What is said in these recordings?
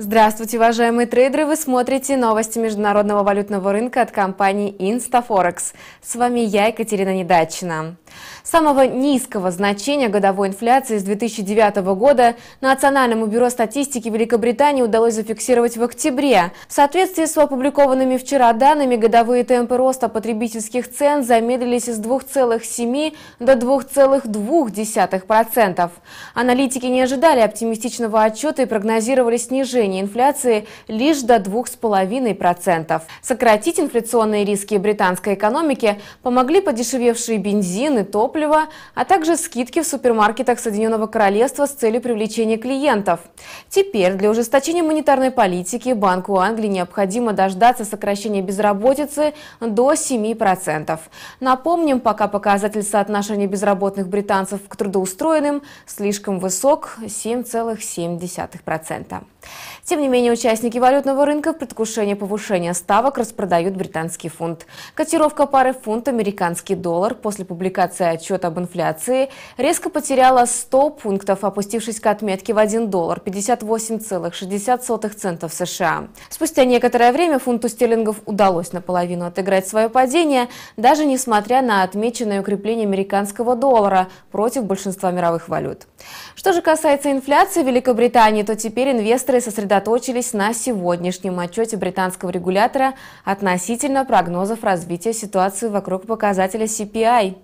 Здравствуйте, уважаемые трейдеры! Вы смотрите новости международного валютного рынка от компании Instaforex. С вами я, Екатерина Недачина. Самого низкого значения годовой инфляции с 2009 года Национальному бюро статистики Великобритании удалось зафиксировать в октябре. В соответствии с опубликованными вчера данными, годовые темпы роста потребительских цен замедлились с 2,7 до 2,2%. Аналитики не ожидали оптимистичного отчета и прогнозировали снижение снижение инфляции лишь до 2,5%. Сократить инфляционные риски британской экономики помогли подешевевшие бензин и топливо, а также скидки в супермаркетах Соединенного Королевства с целью привлечения клиентов. Теперь для ужесточения монетарной политики Банку Англии необходимо дождаться сокращения безработицы до 7%. Напомним, пока показатель соотношения безработных британцев к трудоустроенным слишком высок – 7,7%. Тем не менее, участники валютного рынка в предвкушении повышения ставок распродают британский фунт. Котировка пары фунт американский доллар после публикации отчета об инфляции резко потеряла 100 пунктов, опустившись к отметке в 1 доллар 58,60 центов США. Спустя некоторое время фунту стерлингов удалось наполовину отыграть свое падение, даже несмотря на отмеченное укрепление американского доллара против большинства мировых валют. Что же касается инфляции в Великобритании, то теперь инвесторы со сосредоточились на сегодняшнем отчете британского регулятора относительно прогнозов развития ситуации вокруг показателя CPI.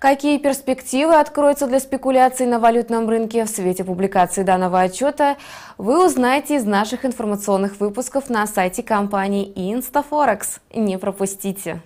Какие перспективы откроются для спекуляций на валютном рынке в свете публикации данного отчета, вы узнаете из наших информационных выпусков на сайте компании Instaforex. Не пропустите!